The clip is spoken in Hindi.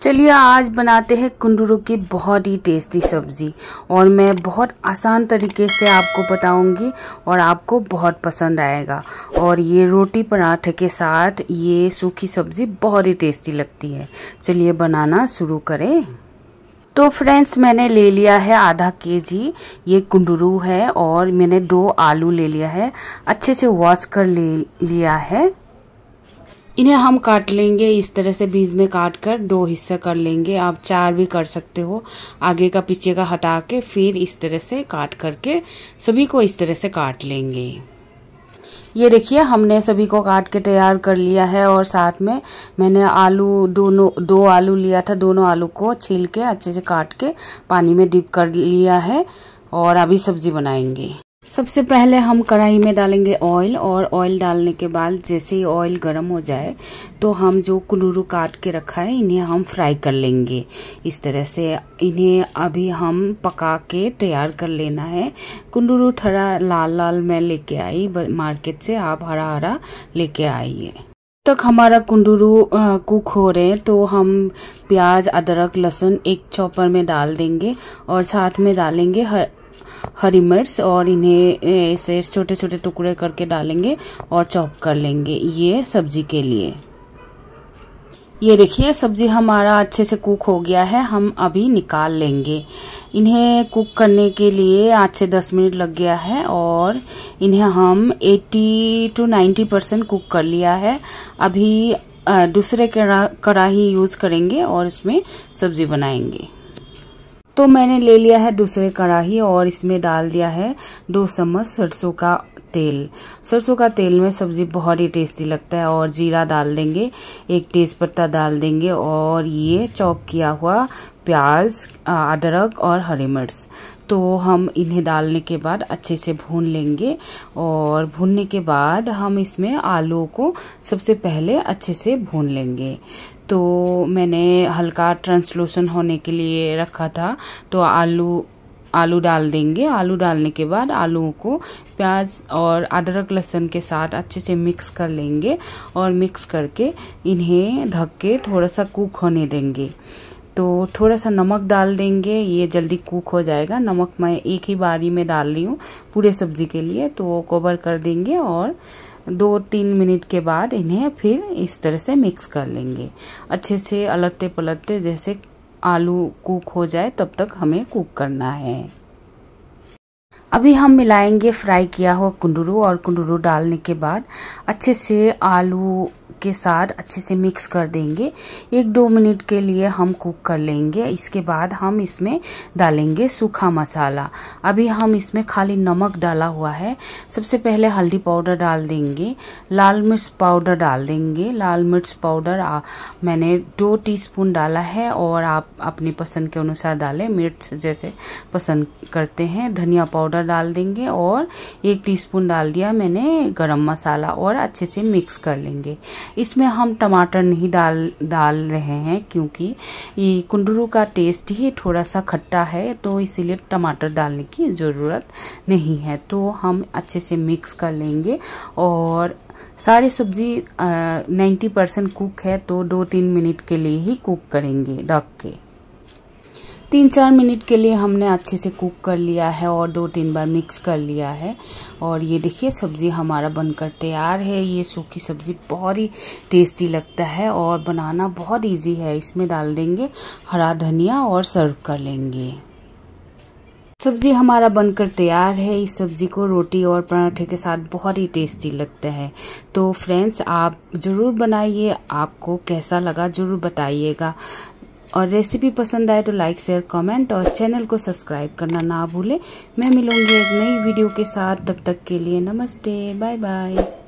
चलिए आज बनाते हैं कुंडरू की बहुत ही टेस्टी सब्ज़ी और मैं बहुत आसान तरीके से आपको बताऊंगी और आपको बहुत पसंद आएगा और ये रोटी पराठे के साथ ये सूखी सब्ज़ी बहुत ही टेस्टी लगती है चलिए बनाना शुरू करें तो फ्रेंड्स मैंने ले लिया है आधा के जी ये कुंडरू है और मैंने दो आलू ले लिया है अच्छे से वॉश कर ले लिया है इन्हें हम काट लेंगे इस तरह से बीज में काट कर दो हिस्सा कर लेंगे आप चार भी कर सकते हो आगे का पीछे का हटा के फिर इस तरह से काट करके सभी को इस तरह से काट लेंगे ये देखिए हमने सभी को काट के तैयार कर लिया है और साथ में मैंने आलू दोनों दो आलू लिया था दोनों आलू को छील के अच्छे से काट के पानी में डिप कर लिया है और अभी सब्जी बनाएंगे सबसे पहले हम कढ़ाई में डालेंगे ऑयल और ऑयल डालने के बाद जैसे ही ऑयल गर्म हो जाए तो हम जो कुलूरू काट के रखा है इन्हें हम फ्राई कर लेंगे इस तरह से इन्हें अभी हम पका के तैयार कर लेना है कुलूरू थोड़ा लाल लाल मैं लेके आई मार्केट से आप हरा हरा लेके आइए तक हमारा कुंडरू कुक हो रहे हैं तो हम प्याज अदरक लहसुन एक चॉपर में डाल देंगे और साथ में डालेंगे हर हरी मिर्च और इन्हें ऐसे छोटे छोटे टुकड़े करके डालेंगे और चॉप कर लेंगे ये सब्जी के लिए ये देखिए सब्जी हमारा अच्छे से कुक हो गया है हम अभी निकाल लेंगे इन्हें कुक करने के लिए आठ से दस मिनट लग गया है और इन्हें हम 80 टू 90 परसेंट कुक कर लिया है अभी दूसरे कड़ा कड़ाही यूज़ करेंगे और इसमें सब्जी बनाएंगे तो मैंने ले लिया है दूसरे कढ़ाही और इसमें डाल दिया है दो चम्मच सरसों का तेल सरसों का तेल में सब्जी बहुत ही टेस्टी लगता है और जीरा डाल देंगे एक तेज पत्ता डाल देंगे और ये चॉप किया हुआ प्याज अदरक और हरी मिर्च तो हम इन्हें डालने के बाद अच्छे से भून लेंगे और भूनने के बाद हम इसमें आलू को सबसे पहले अच्छे से भून लेंगे तो मैंने हल्का ट्रांसलोशन होने के लिए रखा था तो आलू आलू डाल देंगे आलू डालने के बाद आलूओं को प्याज और अदरक लहसुन के साथ अच्छे से मिक्स कर लेंगे और मिक्स करके इन्हें ढक के थोड़ा सा कुक होने देंगे तो थोड़ा सा नमक डाल देंगे ये जल्दी कुक हो जाएगा नमक मैं एक ही बारी में डाल रही हूँ पूरे सब्जी के लिए तो वो कवर कर देंगे और दो तीन मिनट के बाद इन्हें फिर इस तरह से मिक्स कर लेंगे अच्छे से अलटते पलटते जैसे आलू कुक हो जाए तब तक हमें कुक करना है अभी हम मिलाएंगे फ्राई किया हुआ कुंडरू और कुंडरू डालने के बाद अच्छे से आलू के साथ अच्छे से मिक्स कर देंगे एक दो मिनट के लिए हम कुक कर लेंगे इसके बाद हम इसमें डालेंगे सूखा मसाला अभी हम इसमें खाली नमक डाला हुआ है सबसे पहले हल्दी पाउडर डाल देंगे लाल मिर्च पाउडर डाल देंगे लाल मिर्च पाउडर आ, मैंने दो टी डाला है और आप अपनी पसंद के अनुसार डालें मिर्च जैसे पसंद करते हैं धनिया पाउडर डाल देंगे और एक टीस्पून डाल दिया मैंने गरम मसाला और अच्छे से मिक्स कर लेंगे इसमें हम टमाटर नहीं डाल डाल रहे हैं क्योंकि ये कुंडरू का टेस्ट ही थोड़ा सा खट्टा है तो इसीलिए टमाटर डालने की ज़रूरत नहीं है तो हम अच्छे से मिक्स कर लेंगे और सारी सब्जी नाइन्टी परसेंट कुक है तो दो तीन मिनट के लिए ही कुक करेंगे ढक के तीन चार मिनट के लिए हमने अच्छे से कुक कर लिया है और दो तीन बार मिक्स कर लिया है और ये देखिए सब्ज़ी हमारा बनकर तैयार है ये सूखी सब्ज़ी बहुत ही टेस्टी लगता है और बनाना बहुत इजी है इसमें डाल देंगे हरा धनिया और सर्व कर लेंगे सब्ज़ी हमारा बनकर तैयार है इस सब्ज़ी को रोटी और पराठे के साथ बहुत ही टेस्टी लगता है तो फ्रेंड्स आप ज़रूर बनाइए आपको कैसा लगा ज़रूर बताइएगा और रेसिपी पसंद आए तो लाइक शेयर कमेंट और चैनल को सब्सक्राइब करना ना भूलें मैं मिलूंगी एक नई वीडियो के साथ तब तक के लिए नमस्ते बाय बाय